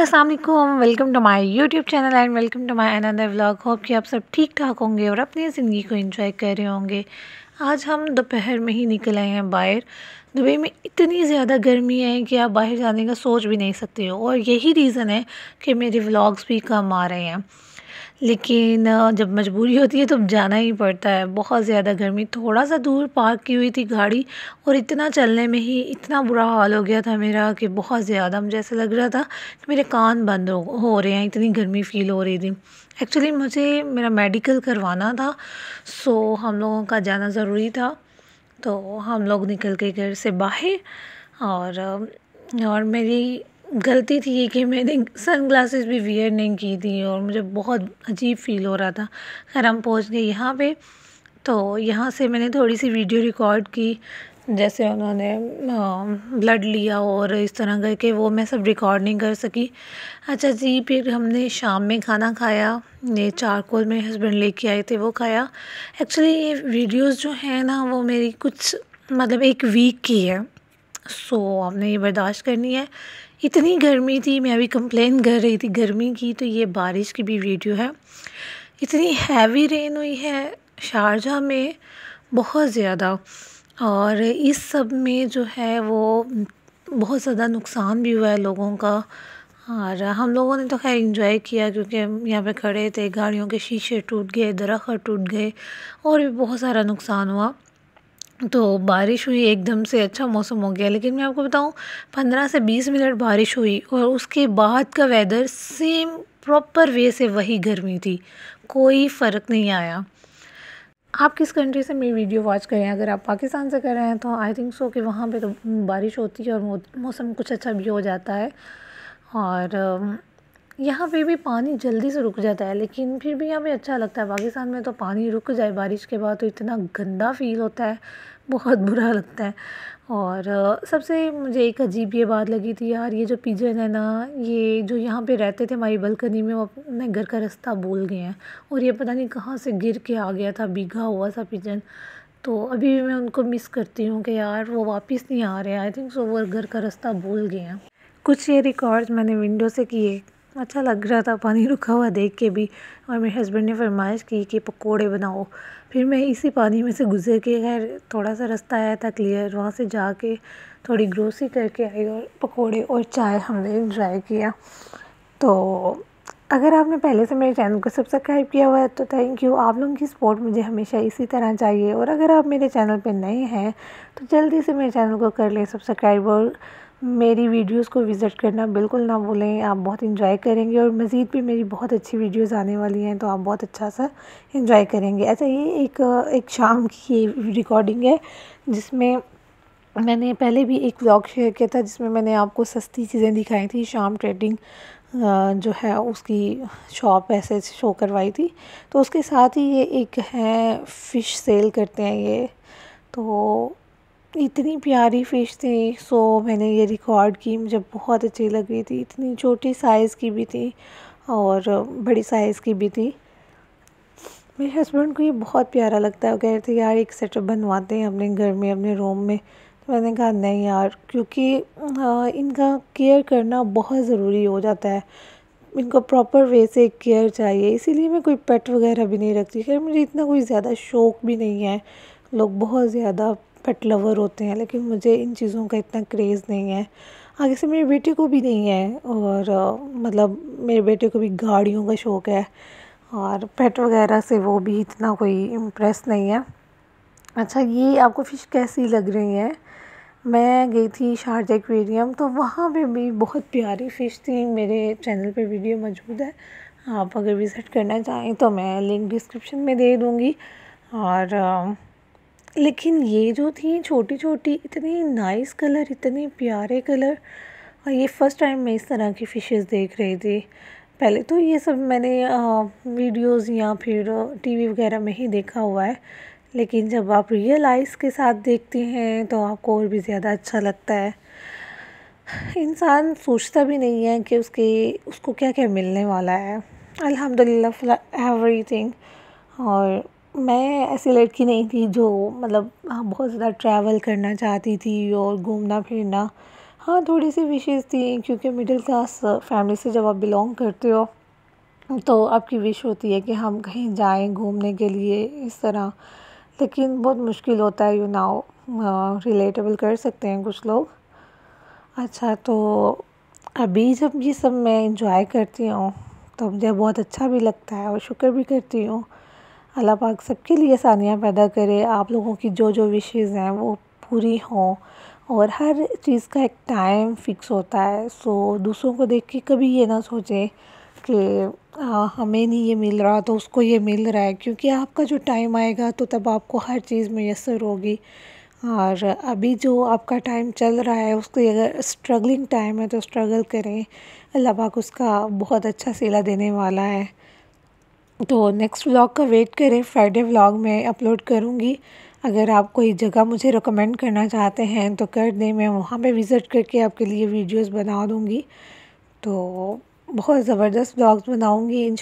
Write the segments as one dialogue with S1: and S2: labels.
S1: Aslam welcome to my YouTube channel and welcome to my another vlog hope कि आप सब ठीक ठाक होंगे और अपनी ज़िंदगी को इन्जॉय कर रहे होंगे आज हम दोपहर में ही निकल आए हैं बाहर दुबई में इतनी ज़्यादा गर्मी है कि आप बाहर जाने का सोच भी नहीं सकते हो और यही रीज़न है कि मेरे व्लॉग्स भी कम आ रहे हैं लेकिन जब मजबूरी होती है तो जाना ही पड़ता है बहुत ज़्यादा गर्मी थोड़ा सा दूर पार्क की हुई थी गाड़ी और इतना चलने में ही इतना बुरा हाल हो गया था मेरा कि बहुत ज़्यादा मुझे ऐसा लग रहा था कि मेरे कान बंद हो रहे हैं इतनी गर्मी फ़ील हो रही थी एक्चुअली मुझे मेरा मेडिकल करवाना था सो हम लोगों का जाना ज़रूरी था तो हम लोग निकल के घर से बाहर और और मेरी गलती थी कि मैंने सनग्लासेस भी वियर नहीं की थी और मुझे बहुत अजीब फील हो रहा था खैर हम पहुंच गए यहाँ पे तो यहाँ से मैंने थोड़ी सी वीडियो रिकॉर्ड की जैसे उन्होंने ब्लड लिया और इस तरह करके वो मैं सब रिकॉर्ड नहीं कर सकी अच्छा जी फिर हमने शाम में खाना खाया ये चारकोल मेरे हस्बैंड लेके आए थे वो खाया एक्चुअली ये वीडियोस जो हैं ना वो मेरी कुछ मतलब एक वीक की है सो so, आपने ये बर्दाश्त करनी है इतनी गर्मी थी मैं अभी कंप्लेन कर रही थी गर्मी की तो ये बारिश की भी वीडियो है इतनी हैवी रेन हुई है शारजा में बहुत ज़्यादा और इस सब में जो है वो बहुत ज़्यादा नुकसान भी हुआ है लोगों का और हम लोगों ने तो खैर इंजॉय किया क्योंकि यहाँ पे खड़े थे गाड़ियों के शीशे टूट गए दरख्त टूट गए और भी बहुत सारा नुकसान हुआ तो बारिश हुई एकदम से अच्छा मौसम हो गया लेकिन मैं आपको बताऊं पंद्रह से बीस मिनट बारिश हुई और उसके बाद का वेदर सेम प्रॉपर वे से वही गर्मी थी कोई फ़र्क नहीं आया आप किस कंट्री से मेरी वीडियो वॉच कर रहे हैं अगर आप पाकिस्तान से कर रहे हैं तो आई थिंक सो कि वहाँ पे तो बारिश होती है और मौसम कुछ अच्छा भी हो जाता है और um, यहाँ पे भी पानी जल्दी से रुक जाता है लेकिन फिर भी हमें अच्छा लगता है पाकिस्तान में तो पानी रुक जाए बारिश के बाद तो इतना गंदा फील होता है बहुत बुरा लगता है और सबसे मुझे एक अजीब ये बात लगी थी यार ये जो पिजन है ना ये जो यहाँ पे रहते थे हमारी बलकनी में वो अपने घर का रास्ता भूल गए हैं और ये पता नहीं कहाँ से गिर के आ गया था भीगा हुआ सा पिजन तो अभी भी मैं उनको मिस करती हूँ कि यार वो वापस नहीं आ रहे आई थिंक सो वो घर का रास्ता भूल गए हैं कुछ ये रिकॉर्ड्स मैंने विंडो से किए अच्छा लग रहा था पानी रुका हुआ देख के भी और मेरे हस्बैंड ने फरमाइश की कि पकोड़े बनाओ फिर मैं इसी पानी में से गुजर के खैर थोड़ा सा रास्ता आया था क्लियर वहाँ से जाके थोड़ी ग्रोसरी करके आई और पकोड़े और चाय हमने इंजॉय किया तो अगर आपने पहले से मेरे चैनल को सब्सक्राइब किया हुआ है तो थैंक यू आप लोगों की सपोर्ट मुझे हमेशा इसी तरह चाहिए और अगर आप मेरे चैनल पर नए हैं तो जल्दी से मेरे चैनल को कर लें सब्सक्राइब और मेरी वीडियोस को विज़िट करना बिल्कुल ना भूलें आप बहुत इन्जॉय करेंगे और मज़ीद भी मेरी बहुत अच्छी वीडियोस आने वाली हैं तो आप बहुत अच्छा सा इन्जॉय करेंगे ऐसा ये एक एक शाम की रिकॉर्डिंग है जिसमें मैंने पहले भी एक व्लॉग शेयर किया था जिसमें मैंने आपको सस्ती चीज़ें दिखाई थी शाम ट्रेडिंग जो है उसकी शॉप ऐसे शो करवाई थी तो उसके साथ ही ये एक है फ़िश सेल करते हैं ये तो इतनी प्यारी फ़िश थी सो मैंने ये रिकॉर्ड की मुझे बहुत अच्छी लग रही थी इतनी छोटी साइज़ की भी थी और बड़ी साइज़ की भी थी मेरे हस्बैंड को ये बहुत प्यारा लगता है वो कह रहे थे यार एक सेटअप बनवाते हैं अपने घर में अपने रूम में तो मैंने कहा नहीं यार क्योंकि इनका केयर करना बहुत ज़रूरी हो जाता है इनको प्रॉपर वे से केयर चाहिए इसीलिए मैं कोई पेट वगैरह भी नहीं रखती खैर मुझे इतना कोई ज़्यादा शौक़ भी नहीं है लोग बहुत ज़्यादा पेट लवर होते हैं लेकिन मुझे इन चीज़ों का इतना क्रेज़ नहीं है आगे से मेरे बेटे को भी नहीं है और मतलब मेरे बेटे को भी गाड़ियों का शौक़ है और पेट वगैरह से वो भी इतना कोई इम्प्रेस नहीं है अच्छा ये आपको फ़िश कैसी लग रही है मैं गई थी शारजा एक्वेरियम तो वहाँ पे भी बहुत प्यारी फ़िश थी मेरे चैनल पे वीडियो मौजूद है आप अगर विज़िट करना चाहें तो मैं लिंक डिस्क्रिप्शन में दे दूँगी और लेकिन ये जो थी छोटी छोटी इतनी नाइस कलर इतने प्यारे कलर और ये फ़र्स्ट टाइम मैं इस तरह की फ़िशेज़ देख रही थी पहले तो ये सब मैंने वीडियोस या फिर टीवी वगैरह में ही देखा हुआ है लेकिन जब आप रियल आइस के साथ देखते हैं तो आपको और भी ज़्यादा अच्छा लगता है इंसान सोचता भी नहीं है कि उसके उसको क्या क्या मिलने वाला है अल्हम्दुलिल्लाह एवरी एवरीथिंग और मैं ऐसी लड़की नहीं थी जो मतलब हाँ बहुत ज़्यादा ट्रैवल करना चाहती थी और घूमना फिरना हाँ थोड़ी सी विशेज़ थी क्योंकि मिडिल क्लास फैमिली से जब आप बिलोंग करते हो तो आपकी विश होती है कि हम कहीं जाएं घूमने के लिए इस तरह लेकिन बहुत मुश्किल होता है यू नाउ रिलेटेबल कर सकते हैं कुछ लोग अच्छा तो अभी जब ये सब मैं इंजॉय करती हूँ तो मुझे बहुत अच्छा भी लगता है और शुक्र भी करती हूँ अल्लाह पाक सबके लिए आसानियाँ पैदा करे आप लोगों की जो जो विशेज़ हैं वो पूरी हों और हर चीज़ का एक टाइम फिक्स होता है सो दूसरों को देख के कभी ये ना सोचें कि आ, हाँ, हमें नहीं ये मिल रहा तो उसको ये मिल रहा है क्योंकि आपका जो टाइम आएगा तो तब आपको हर चीज़ मैसर होगी और अभी जो आपका टाइम चल रहा है उसको अगर स्ट्रगलिंग टाइम है तो स्ट्रगल करें अल्लाह पाक उसका बहुत अच्छा सिला देने वाला है तो नेक्स्ट व्लॉग का वेट करें फ्राइडे व्लॉग में अपलोड करूँगी अगर आप कोई जगह मुझे रिकमेंड करना चाहते हैं तो कर दें मैं वहाँ पे विज़िट करके आपके लिए वीडियोस बना दूँगी तो बहुत ज़बरदस्त ब्लॉग्स बनाऊँगी इन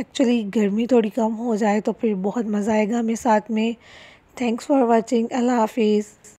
S1: एक्चुअली गर्मी थोड़ी कम हो जाए तो फिर बहुत मज़ा आएगा मेरे साथ में थैंक्स फॉर वाचिंग अल्लाह हाफिज़